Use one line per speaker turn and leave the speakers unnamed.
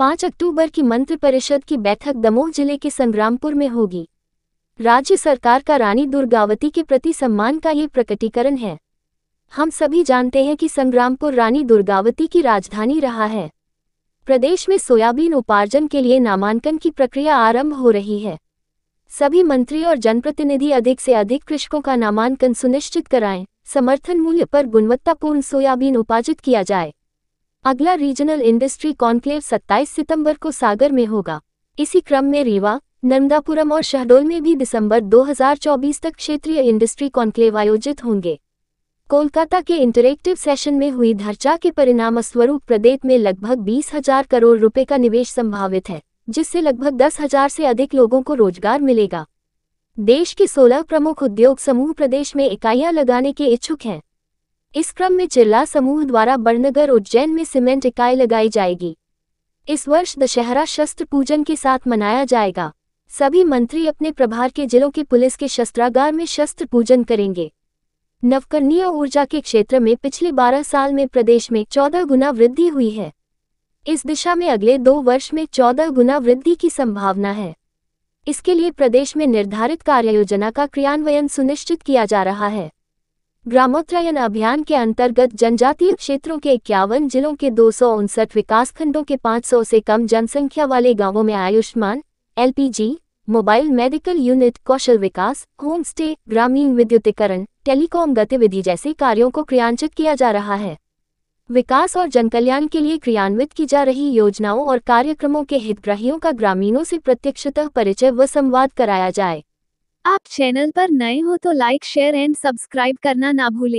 पाँच अक्टूबर की मंत्रिपरिषद परिषद की बैठक दमोह जिले के संग्रामपुर में होगी राज्य सरकार का रानी दुर्गावती के प्रति सम्मान का ये प्रकटीकरण है हम सभी जानते हैं कि संग्रामपुर रानी दुर्गावती की राजधानी रहा है प्रदेश में सोयाबीन उपार्जन के लिए नामांकन की प्रक्रिया आरंभ हो रही है सभी मंत्री और जनप्रतिनिधि अधिक से अधिक कृषकों का नामांकन सुनिश्चित कराएं समर्थन मूल्य पर गुणवत्तापूर्ण सोयाबीन उपार्जित किया जाए अगला रीजनल इंडस्ट्री कॉन्क्लेव 27 सितंबर को सागर में होगा इसी क्रम में रीवा नर्मदापुरम और शहडोल में भी दिसंबर 2024 तक क्षेत्रीय इंडस्ट्री कॉन्क्लेव आयोजित होंगे कोलकाता के इंटरेक्टिव सेशन में हुई धर्चा के परिणाम स्वरूप प्रदेश में लगभग बीस हजार करोड़ रुपए का निवेश संभावित है जिससे लगभग दस हजार से अधिक लोगों को रोजगार मिलेगा देश के सोलह प्रमुख उद्योग समूह प्रदेश में इकाइयां लगाने के इच्छुक हैं इस क्रम में जिला समूह द्वारा बर्नगर उज्जैन में सीमेंट इकाई लगाई जाएगी इस वर्ष दशहरा शस्त्र पूजन के साथ मनाया जाएगा सभी मंत्री अपने प्रभार के जिलों के पुलिस के शस्त्रागार में शस्त्र पूजन करेंगे नवकरणीय ऊर्जा के क्षेत्र में पिछले 12 साल में प्रदेश में 14 गुना वृद्धि हुई है इस दिशा में अगले दो वर्ष में 14 गुना वृद्धि की संभावना है इसके लिए प्रदेश में निर्धारित कार्य योजना का क्रियान्वयन सुनिश्चित किया जा रहा है ग्रामोत्थयन अभियान के अंतर्गत जनजातीय क्षेत्रों के इक्यावन जिलों के दो विकासखंडों के 500 से कम जनसंख्या वाले गांवों में Ayushman LPG mobile medical unit कौशल विकास होम स्टे ग्रामीण विद्युतीकरण टेलीकॉम गतिविधि जैसे कार्यों को क्रियान्वित किया जा रहा है विकास और जनकल्याण के लिए क्रियान्वित की जा रही योजनाओं और कार्यक्रमों के हितग्राहियों का ग्रामीणों से प्रत्यक्षतः परिचय व संवाद कराया जाए आप चैनल पर नए हो तो लाइक शेयर एंड सब्सक्राइब करना ना भूलें